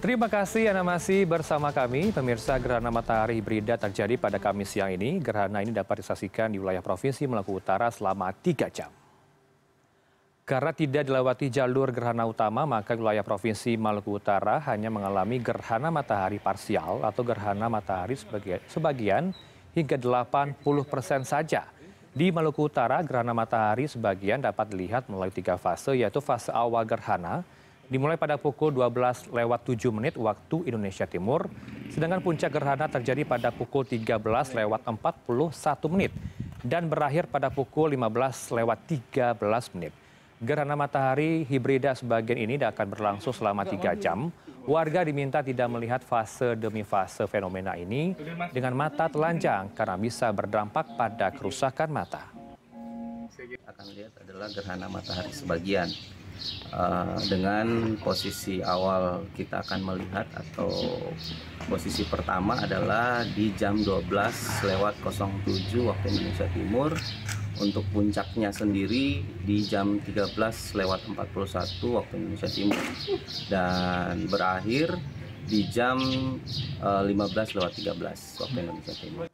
Terima kasih Anda masih bersama kami. Pemirsa gerhana matahari hibrida terjadi pada Kamis siang ini. Gerhana ini dapat disaksikan di wilayah Provinsi Melaku Utara selama 3 jam. Karena tidak dilewati jalur gerhana utama, maka wilayah Provinsi Maluku Utara hanya mengalami gerhana matahari parsial atau gerhana matahari sebagian, sebagian hingga 80 persen saja. Di Maluku Utara, gerhana matahari sebagian dapat dilihat melalui tiga fase, yaitu fase awal gerhana, dimulai pada pukul 12 lewat 7 menit waktu Indonesia Timur, sedangkan puncak gerhana terjadi pada pukul 13 lewat 41 menit dan berakhir pada pukul 15 lewat 13 menit. Gerhana matahari hibrida sebagian ini akan berlangsung selama 3 jam. Warga diminta tidak melihat fase demi fase fenomena ini dengan mata telanjang karena bisa berdampak pada kerusakan mata. Akan lihat adalah gerhana matahari sebagian Eh, dengan posisi awal kita akan melihat atau posisi pertama adalah di jam 12 lewat 07 waktu Indonesia Timur untuk puncaknya sendiri di jam 13 lewat 41 waktu Indonesia Timur dan berakhir di jam eh, lima 15 lewat 13 waktu Indonesia Timur.